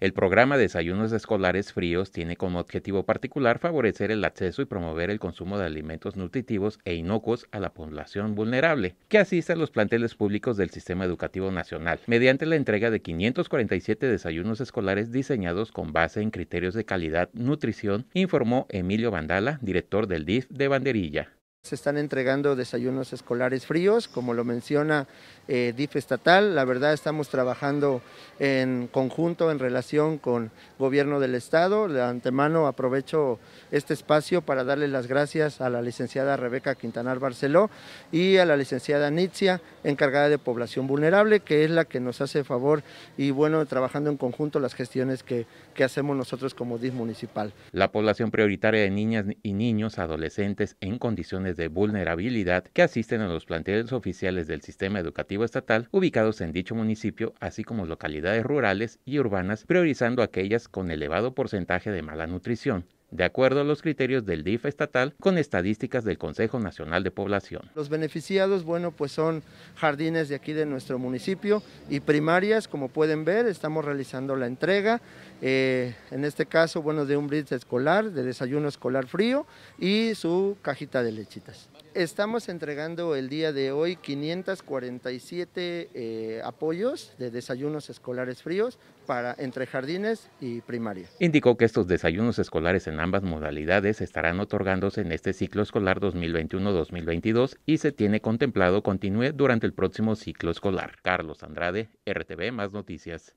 El programa Desayunos Escolares Fríos tiene como objetivo particular favorecer el acceso y promover el consumo de alimentos nutritivos e inocuos a la población vulnerable que asiste a los planteles públicos del Sistema Educativo Nacional, mediante la entrega de 547 desayunos escolares diseñados con base en criterios de calidad, nutrición, informó Emilio Vandala, director del DIF de Banderilla. Se están entregando desayunos escolares fríos, como lo menciona eh, DIF estatal. La verdad estamos trabajando en conjunto en relación con gobierno del estado. De antemano aprovecho este espacio para darle las gracias a la licenciada Rebeca Quintanar Barceló y a la licenciada Nitzia, encargada de población vulnerable, que es la que nos hace favor y bueno, trabajando en conjunto las gestiones que, hacemos nosotros como DIF municipal. La población prioritaria de niñas y niños adolescentes en condiciones de vulnerabilidad que asisten a los planteles oficiales del sistema educativo estatal ubicados en dicho municipio, así como localidades rurales y urbanas, priorizando aquellas con elevado porcentaje de mala nutrición, de acuerdo a los criterios del DIF estatal con estadísticas del Consejo Nacional de Población. Los beneficiados, bueno, pues son jardines de aquí de nuestro municipio y primarias, como pueden ver, estamos realizando la entrega, eh, en este caso, bueno, de un brindis escolar, de desayuno escolar frío y su cajita de lechitas estamos entregando el día de hoy 547 eh, apoyos de desayunos escolares fríos para entre jardines y primarias. Indicó que estos desayunos escolares en ambas modalidades estarán otorgándose en este ciclo escolar 2021-2022 y se tiene contemplado continúe durante el próximo ciclo escolar. Carlos Andrade, RTV Más Noticias.